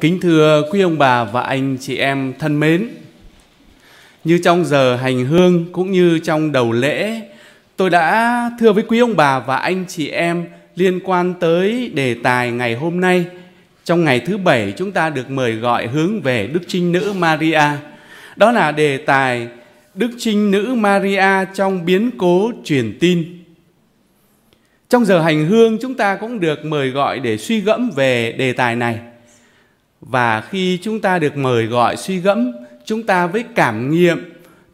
Kính thưa quý ông bà và anh chị em thân mến, như trong giờ hành hương cũng như trong đầu lễ, tôi đã thưa với quý ông bà và anh chị em liên quan tới đề tài ngày hôm nay. Trong ngày thứ bảy chúng ta được mời gọi hướng về Đức Trinh Nữ Maria. Đó là đề tài Đức Trinh Nữ Maria trong biến cố truyền tin. Trong giờ hành hương chúng ta cũng được mời gọi để suy gẫm về đề tài này và khi chúng ta được mời gọi suy gẫm chúng ta với cảm nghiệm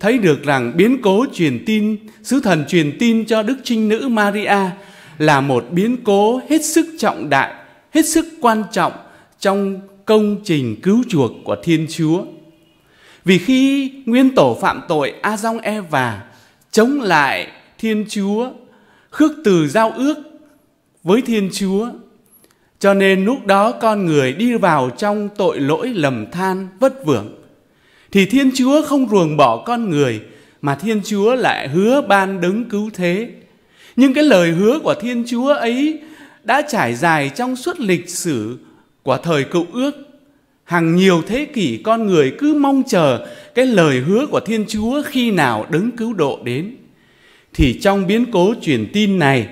thấy được rằng biến cố truyền tin sứ thần truyền tin cho đức trinh nữ maria là một biến cố hết sức trọng đại hết sức quan trọng trong công trình cứu chuộc của thiên chúa vì khi nguyên tổ phạm tội a dong và chống lại thiên chúa khước từ giao ước với thiên chúa cho nên lúc đó con người đi vào trong tội lỗi lầm than vất vưởng thì Thiên Chúa không ruồng bỏ con người mà Thiên Chúa lại hứa ban đấng cứu thế. Nhưng cái lời hứa của Thiên Chúa ấy đã trải dài trong suốt lịch sử của thời cựu ước. Hàng nhiều thế kỷ con người cứ mong chờ cái lời hứa của Thiên Chúa khi nào đấng cứu độ đến. Thì trong biến cố truyền tin này,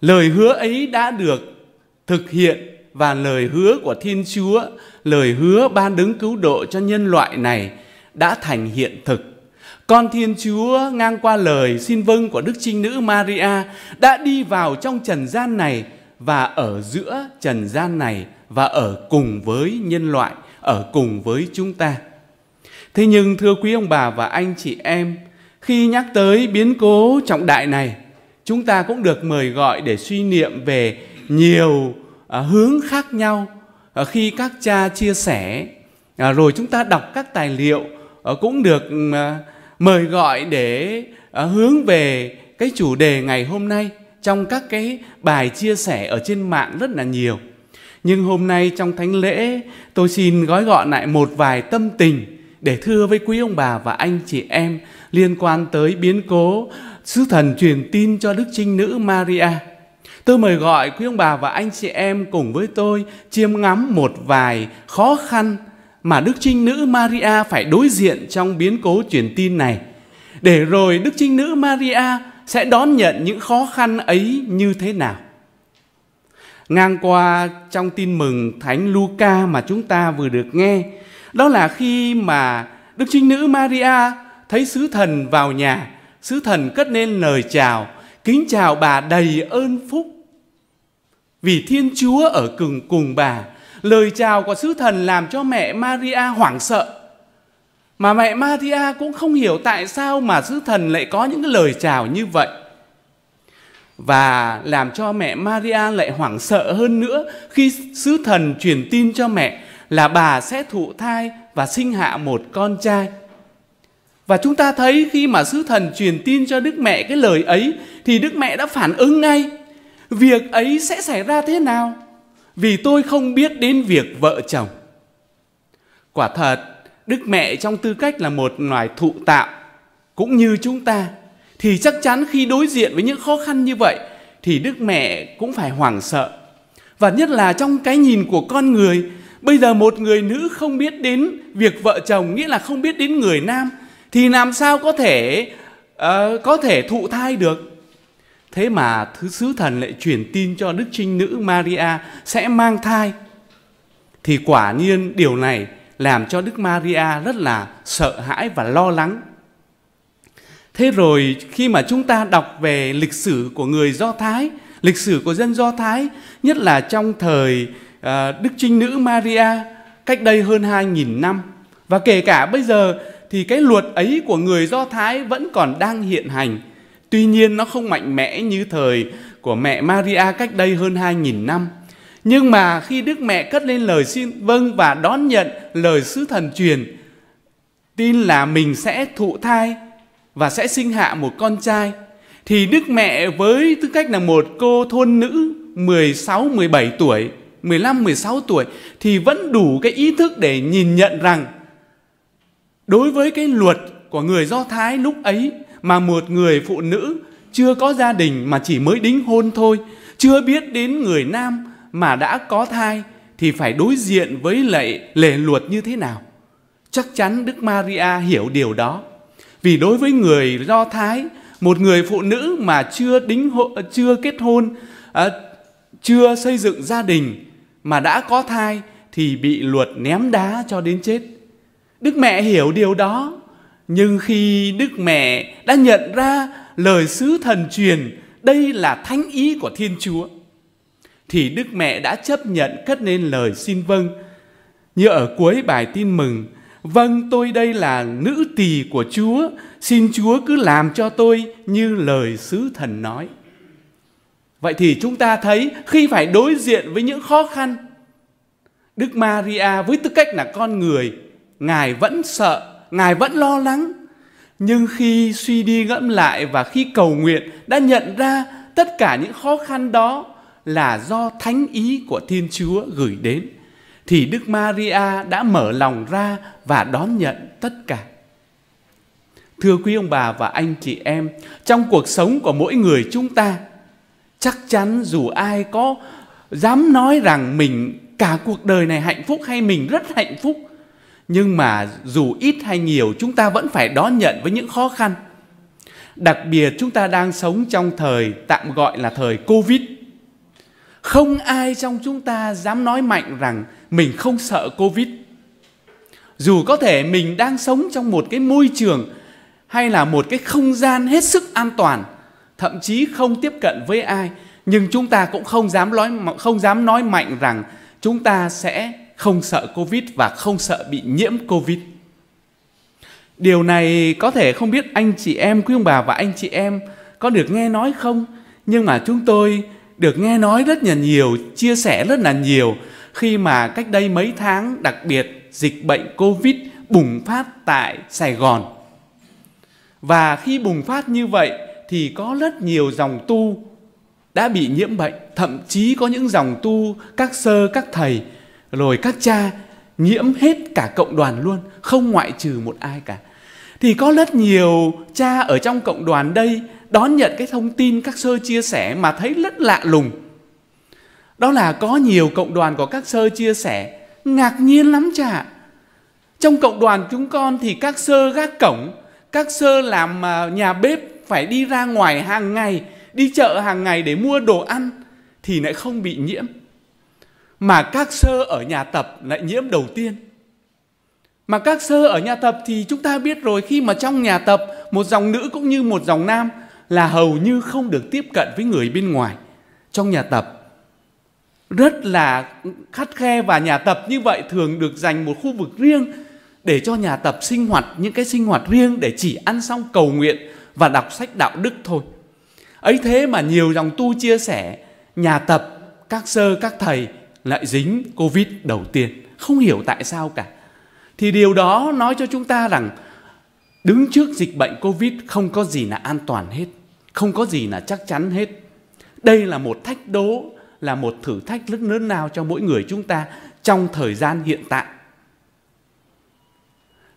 lời hứa ấy đã được thực hiện và lời hứa của Thiên Chúa, lời hứa ban đứng cứu độ cho nhân loại này đã thành hiện thực. Con Thiên Chúa ngang qua lời xin vâng của Đức Trinh Nữ Maria đã đi vào trong trần gian này và ở giữa trần gian này và ở cùng với nhân loại, ở cùng với chúng ta. Thế nhưng thưa quý ông bà và anh chị em, khi nhắc tới biến cố trọng đại này, chúng ta cũng được mời gọi để suy niệm về nhiều À, hướng khác nhau à, khi các cha chia sẻ à, rồi chúng ta đọc các tài liệu cũng được mời gọi để hướng về cái chủ đề ngày hôm nay trong các cái bài chia sẻ ở trên mạng rất là nhiều nhưng hôm nay trong thánh lễ tôi xin gói gọn lại một vài tâm tình để thưa với quý ông bà và anh chị em liên quan tới biến cố sứ thần truyền tin cho đức trinh nữ Maria Tôi mời gọi quý ông bà và anh chị em cùng với tôi chiêm ngắm một vài khó khăn mà Đức Trinh Nữ Maria phải đối diện trong biến cố truyền tin này. Để rồi Đức Trinh Nữ Maria sẽ đón nhận những khó khăn ấy như thế nào. Ngang qua trong tin mừng Thánh Luca mà chúng ta vừa được nghe, đó là khi mà Đức Trinh Nữ Maria thấy sứ thần vào nhà, sứ thần cất lên lời chào, kính chào bà đầy ơn phúc vì Thiên Chúa ở cùng cùng bà. Lời chào của sứ thần làm cho mẹ Maria hoảng sợ. Mà mẹ Maria cũng không hiểu tại sao mà sứ thần lại có những cái lời chào như vậy. Và làm cho mẹ Maria lại hoảng sợ hơn nữa khi sứ thần truyền tin cho mẹ là bà sẽ thụ thai và sinh hạ một con trai. Và chúng ta thấy khi mà sứ thần truyền tin cho Đức Mẹ cái lời ấy thì Đức Mẹ đã phản ứng ngay việc ấy sẽ xảy ra thế nào vì tôi không biết đến việc vợ chồng quả thật đức mẹ trong tư cách là một loài thụ tạo cũng như chúng ta thì chắc chắn khi đối diện với những khó khăn như vậy thì đức mẹ cũng phải hoảng sợ và nhất là trong cái nhìn của con người bây giờ một người nữ không biết đến việc vợ chồng nghĩa là không biết đến người nam thì làm sao có thể uh, có thể thụ thai được Thế mà thứ sứ thần lại truyền tin cho Đức Trinh Nữ Maria sẽ mang thai. Thì quả nhiên điều này làm cho Đức Maria rất là sợ hãi và lo lắng. Thế rồi khi mà chúng ta đọc về lịch sử của người Do Thái, lịch sử của dân Do Thái, nhất là trong thời uh, Đức Trinh Nữ Maria cách đây hơn 2.000 năm, và kể cả bây giờ thì cái luật ấy của người Do Thái vẫn còn đang hiện hành Tuy nhiên nó không mạnh mẽ như thời của mẹ Maria cách đây hơn 2.000 năm. Nhưng mà khi Đức Mẹ cất lên lời xin vâng và đón nhận lời sứ thần truyền, tin là mình sẽ thụ thai và sẽ sinh hạ một con trai, thì Đức Mẹ với tư cách là một cô thôn nữ 16, 17 tuổi, 15, 16 tuổi thì vẫn đủ cái ý thức để nhìn nhận rằng đối với cái luật của người Do Thái lúc ấy mà một người phụ nữ chưa có gia đình mà chỉ mới đính hôn thôi, chưa biết đến người nam mà đã có thai thì phải đối diện với lệ lệ luật như thế nào? Chắc chắn Đức Maria hiểu điều đó. Vì đối với người Do Thái, một người phụ nữ mà chưa đính hộ, chưa kết hôn, à, chưa xây dựng gia đình mà đã có thai thì bị luật ném đá cho đến chết. Đức mẹ hiểu điều đó nhưng khi Đức Mẹ đã nhận ra lời sứ thần truyền đây là thánh ý của Thiên Chúa, thì Đức Mẹ đã chấp nhận cất nên lời xin vâng. Như ở cuối bài tin mừng, Vâng tôi đây là nữ tỳ của Chúa, xin Chúa cứ làm cho tôi như lời sứ thần nói. Vậy thì chúng ta thấy khi phải đối diện với những khó khăn, Đức Maria với tư cách là con người, Ngài vẫn sợ Ngài vẫn lo lắng. Nhưng khi suy đi ngẫm lại và khi cầu nguyện đã nhận ra tất cả những khó khăn đó là do thánh ý của Thiên Chúa gửi đến thì Đức Maria đã mở lòng ra và đón nhận tất cả. Thưa quý ông bà và anh chị em, trong cuộc sống của mỗi người chúng ta, chắc chắn dù ai có dám nói rằng mình cả cuộc đời này hạnh phúc hay mình rất hạnh phúc nhưng mà dù ít hay nhiều chúng ta vẫn phải đón nhận với những khó khăn đặc biệt chúng ta đang sống trong thời tạm gọi là thời covid không ai trong chúng ta dám nói mạnh rằng mình không sợ covid dù có thể mình đang sống trong một cái môi trường hay là một cái không gian hết sức an toàn thậm chí không tiếp cận với ai nhưng chúng ta cũng không dám nói không dám nói mạnh rằng chúng ta sẽ không sợ Covid và không sợ bị nhiễm Covid. Điều này có thể không biết anh chị em, quý ông bà và anh chị em có được nghe nói không? Nhưng mà chúng tôi được nghe nói rất là nhiều, chia sẻ rất là nhiều khi mà cách đây mấy tháng đặc biệt dịch bệnh Covid bùng phát tại Sài Gòn. Và khi bùng phát như vậy thì có rất nhiều dòng tu đã bị nhiễm bệnh, thậm chí có những dòng tu các sơ các thầy rồi các cha nhiễm hết cả cộng đoàn luôn không ngoại trừ một ai cả thì có rất nhiều cha ở trong cộng đoàn đây đón nhận cái thông tin các sơ chia sẻ mà thấy rất lạ lùng đó là có nhiều cộng đoàn của các sơ chia sẻ ngạc nhiên lắm cha trong cộng đoàn chúng con thì các sơ gác cổng các sơ làm à, nhà bếp phải đi ra ngoài hàng ngày đi chợ hàng ngày để mua đồ ăn thì lại không bị nhiễm mà các sơ ở nhà tập lại nhiễm đầu tiên mà các sơ ở nhà tập thì chúng ta biết rồi khi mà trong nhà tập một dòng nữ cũng như một dòng nam là hầu như không được tiếp cận với người bên ngoài trong nhà tập rất là khắt khe và nhà tập như vậy thường được dành một khu vực riêng để cho nhà tập sinh hoạt những cái sinh hoạt riêng để chỉ ăn xong cầu nguyện và đọc sách đạo đức thôi. Ấy thế mà nhiều dòng tu chia sẻ nhà tập các sơ các thầy lại dính Covid đầu tiên, không hiểu tại sao cả. Thì điều đó nói cho chúng ta rằng đứng trước dịch bệnh Covid không có gì là an toàn hết, không có gì là chắc chắn hết. Đây là một thách đố, là một thử thách rất lớn nào cho mỗi người chúng ta trong thời gian hiện tại.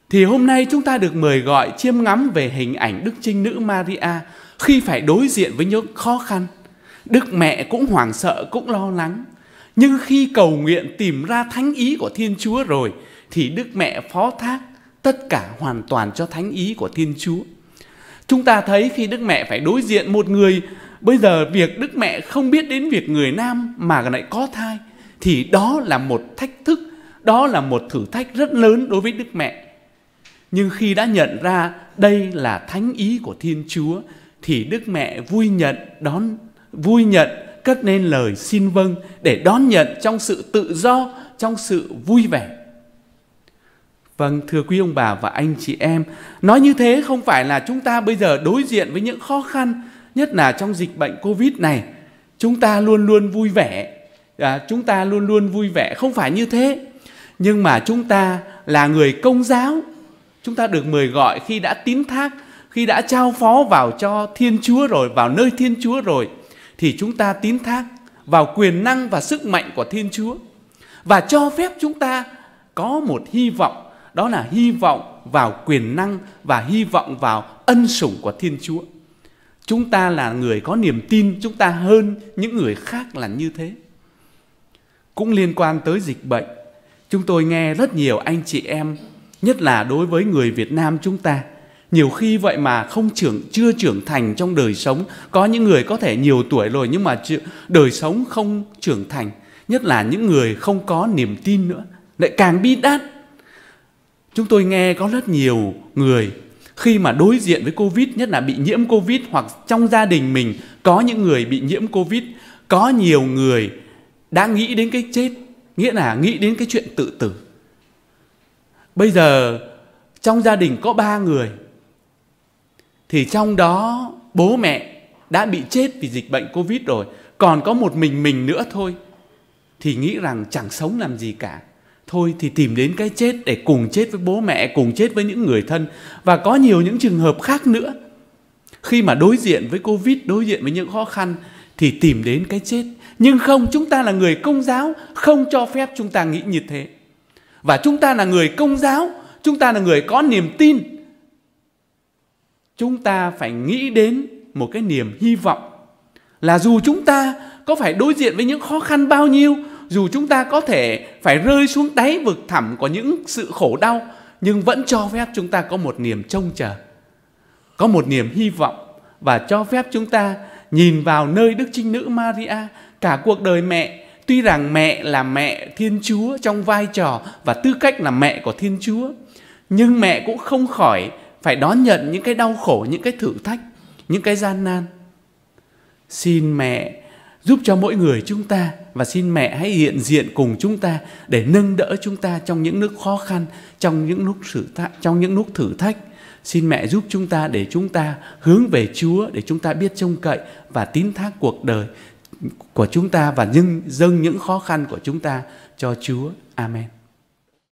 Thì hôm nay chúng ta được mời gọi chiêm ngắm về hình ảnh Đức Trinh Nữ Maria khi phải đối diện với những khó khăn. Đức mẹ cũng hoảng sợ, cũng lo lắng. Nhưng khi cầu nguyện tìm ra thánh ý của Thiên Chúa rồi thì Đức Mẹ phó thác tất cả hoàn toàn cho thánh ý của Thiên Chúa. Chúng ta thấy khi Đức Mẹ phải đối diện một người Bây giờ việc Đức Mẹ không biết đến việc người nam mà lại có thai Thì đó là một thách thức Đó là một thử thách rất lớn đối với Đức Mẹ Nhưng khi đã nhận ra đây là thánh ý của Thiên Chúa Thì Đức Mẹ vui nhận đón Vui nhận cất nên lời xin vâng để đón nhận trong sự tự do, trong sự vui vẻ. Vâng, thưa quý ông bà và anh chị em, nói như thế không phải là chúng ta bây giờ đối diện với những khó khăn, nhất là trong dịch bệnh Covid này, chúng ta luôn luôn vui vẻ. À, chúng ta luôn luôn vui vẻ, không phải như thế. Nhưng mà chúng ta là người công giáo, chúng ta được mời gọi khi đã tín thác, khi đã trao phó vào cho Thiên Chúa rồi, vào nơi Thiên Chúa rồi thì chúng ta tín thác vào quyền năng và sức mạnh của Thiên Chúa và cho phép chúng ta có một hy vọng đó là hy vọng vào quyền năng và hy vọng vào ân sủng của Thiên Chúa. Chúng ta là người có niềm tin chúng ta hơn những người khác là như thế. Cũng liên quan tới dịch bệnh, chúng tôi nghe rất nhiều anh chị em, nhất là đối với người Việt Nam chúng ta nhiều khi vậy mà không trưởng chưa trưởng thành trong đời sống có những người có thể nhiều tuổi rồi nhưng mà đời sống không trưởng thành nhất là những người không có niềm tin nữa lại càng bi đát chúng tôi nghe có rất nhiều người khi mà đối diện với covid nhất là bị nhiễm covid hoặc trong gia đình mình có những người bị nhiễm covid có nhiều người đã nghĩ đến cái chết nghĩa là nghĩ đến cái chuyện tự tử bây giờ trong gia đình có ba người thì trong đó bố mẹ đã bị chết vì dịch bệnh covid rồi còn có một mình mình nữa thôi thì nghĩ rằng chẳng sống làm gì cả thôi thì tìm đến cái chết để cùng chết với bố mẹ cùng chết với những người thân và có nhiều những trường hợp khác nữa khi mà đối diện với covid đối diện với những khó khăn thì tìm đến cái chết nhưng không chúng ta là người công giáo không cho phép chúng ta nghĩ như thế và chúng ta là người công giáo chúng ta là người có niềm tin chúng ta phải nghĩ đến một cái niềm hy vọng là dù chúng ta có phải đối diện với những khó khăn bao nhiêu, dù chúng ta có thể phải rơi xuống đáy vực thẳm của những sự khổ đau, nhưng vẫn cho phép chúng ta có một niềm trông chờ, có một niềm hy vọng và cho phép chúng ta nhìn vào nơi Đức Trinh Nữ Maria cả cuộc đời mẹ. Tuy rằng mẹ là mẹ Thiên Chúa trong vai trò và tư cách là mẹ của Thiên Chúa, nhưng mẹ cũng không khỏi phải đón nhận những cái đau khổ, những cái thử thách, những cái gian nan. Xin mẹ giúp cho mỗi người chúng ta và xin mẹ hãy hiện diện cùng chúng ta để nâng đỡ chúng ta trong những lúc khó khăn, trong những lúc sự thách, trong những lúc thử thách. Xin mẹ giúp chúng ta để chúng ta hướng về Chúa để chúng ta biết trông cậy và tín thác cuộc đời của chúng ta và dâng dâng những khó khăn của chúng ta cho Chúa. Amen.